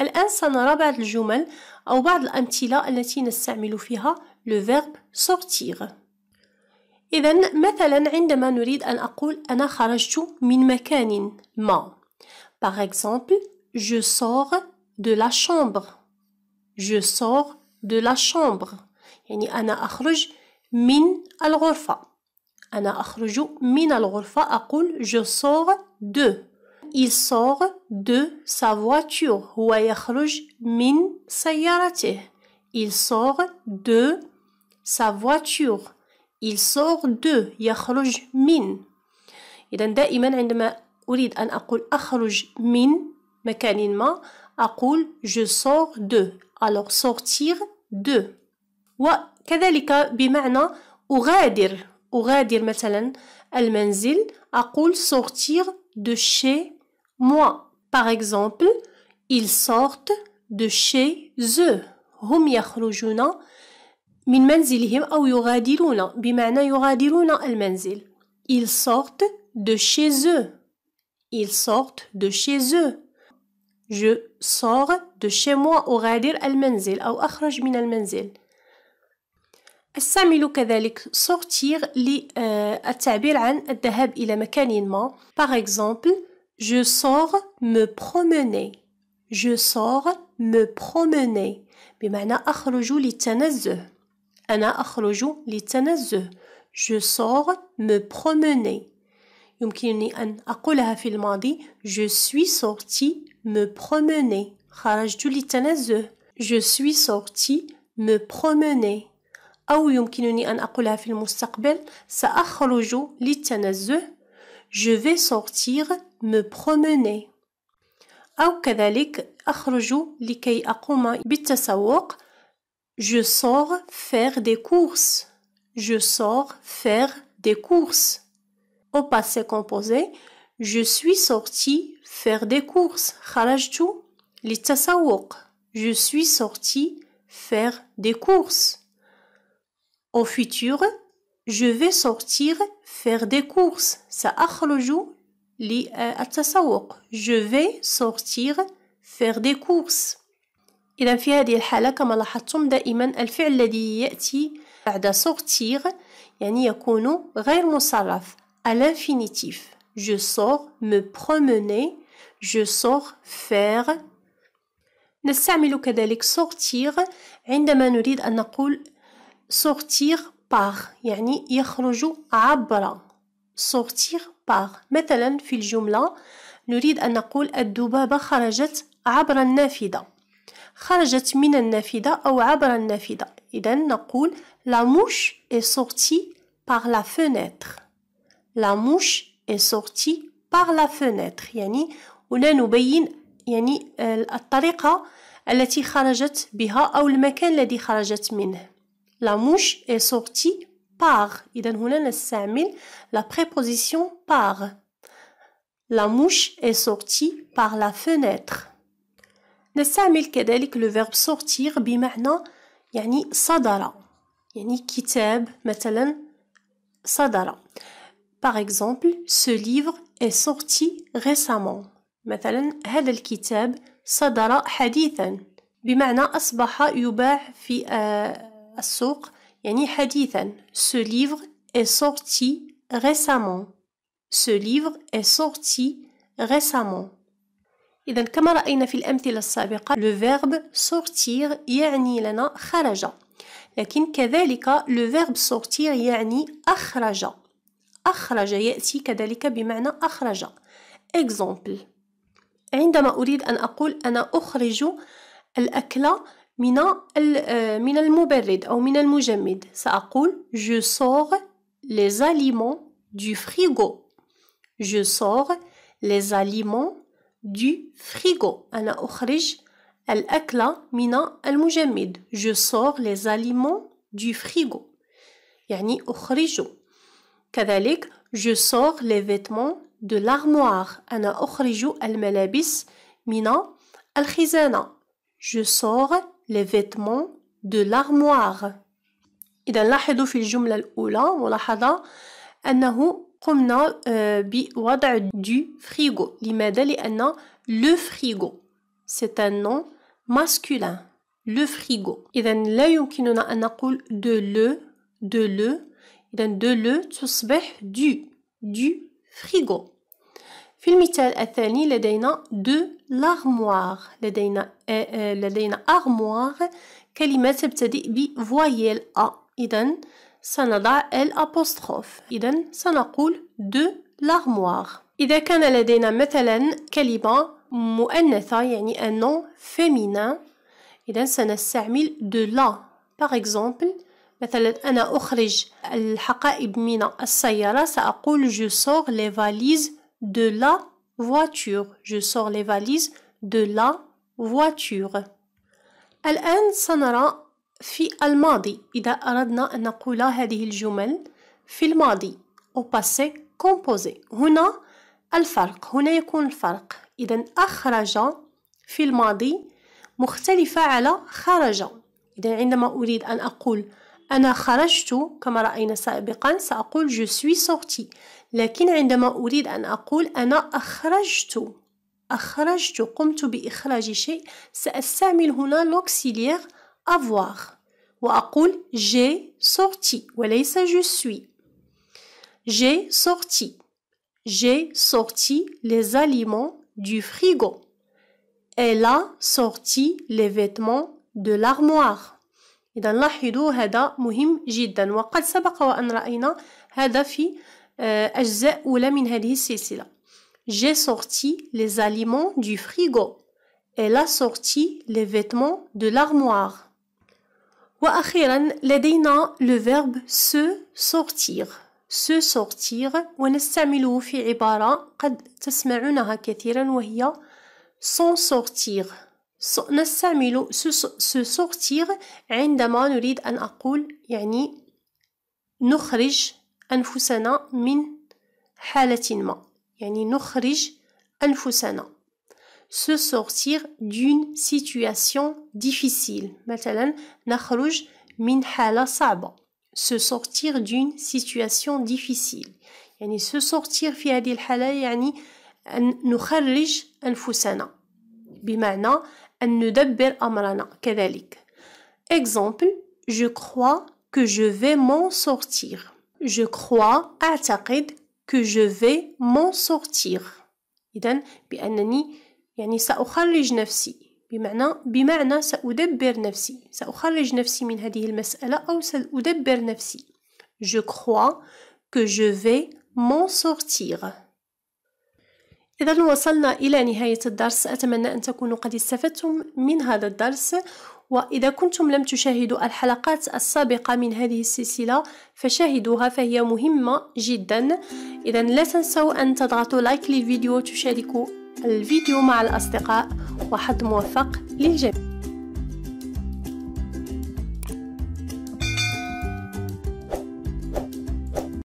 الآن سنرى بعض الجمل أو بعض الأمثلة التي نستعمل فيها le verbe sortir إذا مثلا عندما نريد أن أقول أنا خرجت من مكان ما Par exemple, je sors de la chambre. Je sors de la chambre. يعني أنا أخرج من الغرفة. أنا أخرج من الغرفة أقول je sors de. il sort de sa voiture هو يخرج من سيارته il sort de sa voiture il sort de يخرج من إذا دائما عندما أريد أن أقول أخرج من مكان ما أقول je sors de alors sortir de وكذلك بمعنى أغادر أغادر مثلا المنزل أقول sortir de chez Moi, par exemple, ils sortent de chez eux. هم يخرجون من منزلهم أو يغادرون بمعنى يغادرون المنزل. Ils sortent de chez eux. Ils sortent de chez eux. Je sors de chez moi أغادر المنزل أو أخرج من المنزل. استعمل كذلك sortir للتعبير عن الذهاب إلى مكان ما. Par exemple, je sors me promener. Je sors me promener. بمعنى أخرج للتنزه. أنا أخرج للتنزه. Je sors me promener. يمكنني أن أقولها في الماضي. Je suis sorti me promener. خرجت للتنزه. Je suis sorti me promener. أو يمكنني أن أقولها في المستقبل. سأخرج للتنزه je vais sortir me promener. أو كذلك أخرج لكي أقوم بالتسوق. Je sors faire des courses. Je sors faire des courses. Au passé composé, je suis sorti faire des courses. خرجت للتسوق. Je suis sorti faire des courses. Au futur, je vais sortir faire des courses. Ça سأخرج للتسوق. Euh, Je vais sortir faire des courses. إذا في هذه الحالة كما لاحظتم دائما الفعل الذي يأتي بعد sortir يعني يكون غير مصرف à l'infinitif. Je sors me promener. Je sors faire. نستعمل كذلك sortir عندما نريد أن نقول sortir par يعني يخرج عبر sortir par مثلا في الجملة نريد أن نقول الذبابة خرجت عبر النافذة خرجت من النافذة أو عبر النافذة إذا نقول la mouche est sortie par la fenêtre la mouche est sortie par la fenêtre يعني هنا نبين يعني الطريقة التي خرجت بها أو المكان الذي خرجت منه La mouche est sortie par. إذا هنا نستعمل la préposition par. La mouche est sortie par la fenêtre. نستعمل كذلك le verbe sortir بمعنى يعني صدر يعني كتاب مثلا صدر Par exemple, ce livre est sorti récemment. مثلا هذا الكتاب صدر حديثا بمعنى أصبح يباع في السوق يعني حديثا Ce livre est sorti récemment Ce livre est sorti récemment إذا كما رأينا في الأمثلة السابقة le verbe sortir يعني لنا خرج لكن كذلك le verbe sortir يعني أخرج أخرج يأتي كذلك بمعنى أخرج example عندما أريد أن أقول أنا أخرج الأكل من من المبرد أو من المجمد سأقول je sors les aliments du frigo je sors les aliments du frigo أنا أخرج الأكل من المجمد je sors les aliments du frigo يعني أخرج كذلك je sors les vêtements de l'armoire أنا أخرج الملابس من الخزانة je sors les vêtements de l'armoire. Et إذا نلاحظوا في الجملة الأولى ملاحظة أنه قمنا بوضع du frigo لماذا؟ لأن le frigo c'est un nom masculin le frigo إذا لا يمكننا أن نقول de le de le إذا de le تصبح du du frigo في المثال الثاني لدينا دو لارموار لدينا آه، آه، لدينا ارموار كلمة تبتدئ بفويل أ إذا سنضع الأبوستروف إذا سنقول دو لارموار إذا كان لدينا مثلا كلمة مؤنثة يعني un nom إذا سنستعمل دو لا باغ إكزومبل مثلا أنا أخرج الحقائب من السيارة سأقول جو سور لي فاليز de la voiture. Je sors les valises de la voiture. الآن سنرى في الماضي إذا أردنا أن نقول هذه الجمل في الماضي au passé composé. هنا الفرق هنا يكون الفرق إذا أخرج في الماضي مختلفة على خرج إذا عندما أريد أن أقول أنا خرجت كما رأينا سابقا سأقول je suis sorti لكن عندما أريد أن أقول أنا أخرجت أخرجت قمت بإخراج شيء سأستعمل هنا l'auxiliaire avoir وأقول j'ai sorti وليس je suis j'ai sorti j'ai sorti les aliments du frigo elle a sorti les vêtements de l'armoire إذا لاحظوا هذا مهم جدا وقد سبق وأن رأينا هذا في آه، أجزاء أولى من هذه السلسلة J'ai sorti les aliments du frigo. Elle a sorti les vêtements de l'armoire. وأخيرا لدينا le verbe se sortir. se sortir ونستعمله في عبارة قد تسمعونها كثيرا وهي s'en sortir. نستعمل سو سورتير عندما نريد أن أقول يعني نخرج أنفسنا من حالة ما يعني نخرج أنفسنا سو سورتير دون situation ديفيسيل مثلا نخرج من حالة صعبة سو سورتير دون situation ديفيسيل يعني سو سورتير في هذه الحالة يعني أن نخرج أنفسنا بمعنى أن ندبر أمرنا كذلك Exemple, je crois que je vais m'en sortir. Je crois أعتقد que je vais m'en sortir. إذن بأنني يعني سأخرج نفسي بمعنى بمعنى سأدبر نفسي سأخرج نفسي من هذه المسألة أو سأدبر نفسي Je crois que je vais m'en sortir. إذا وصلنا إلى نهاية الدرس أتمنى أن تكونوا قد استفدتم من هذا الدرس وإذا كنتم لم تشاهدوا الحلقات السابقة من هذه السلسلة فشاهدوها فهي مهمة جدا إذا لا تنسوا أن تضغطوا لايك للفيديو وتشاركوا الفيديو مع الأصدقاء وحد موفق للجميع